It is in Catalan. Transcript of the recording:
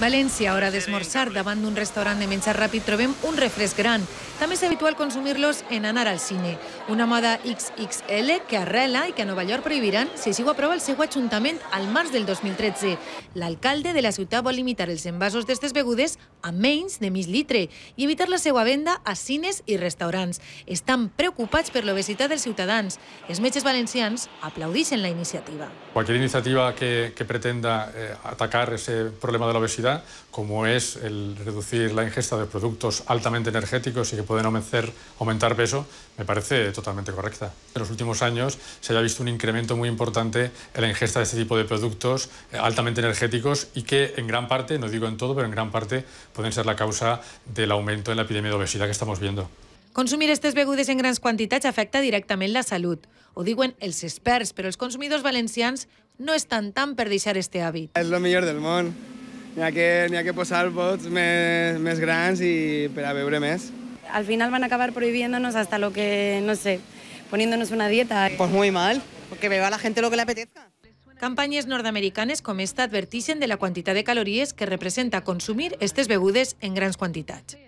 València, hora d'esmorzar, davant d'un restaurant de menjar ràpid trobem un refresc gran. També és habitual consumir-los en anar al cine. Una moda XXL que arrela i que a Nova York prohibiran si així ho aprova el seu ajuntament al març del 2013. L'alcalde de la ciutat vol limitar els envasos d'aquestes begudes a menys de mig litre i evitar la seva venda a cines i restaurants. Estan preocupats per l'obesitat dels ciutadans. Els metges valencians aplaudixen la iniciativa. Qualsevol iniciativa que, que pretenda eh, atacar ese problema de l'obesitat como es el reducir la ingesta de productos altamente energéticos y que pueden aumentar, aumentar peso, me parece totalmente correcta. En los últimos años se haya visto un incremento muy importante en la ingesta de este tipo de productos eh, altamente energéticos y que en gran parte, no digo en todo, pero en gran parte pueden ser la causa del aumento en la epidemia de obesidad que estamos viendo. Consumir estos begudes en grandes cantidades afecta directamente la O digo en el experts, pero los consumidors valencians no están tan per deixar este hábito. Es lo mejor del món. n'hi ha, que, ha que posar bots més, més grans i per a veure més. Al final van acabar prohibiéndonos hasta lo que, no sé, poniéndonos una dieta. Pues muy mal, porque beba la gente lo que le apetezca. Campanyes nord-americanes com esta adverteixen de la quantitat de calories que representa consumir estes begudes en grans quantitats.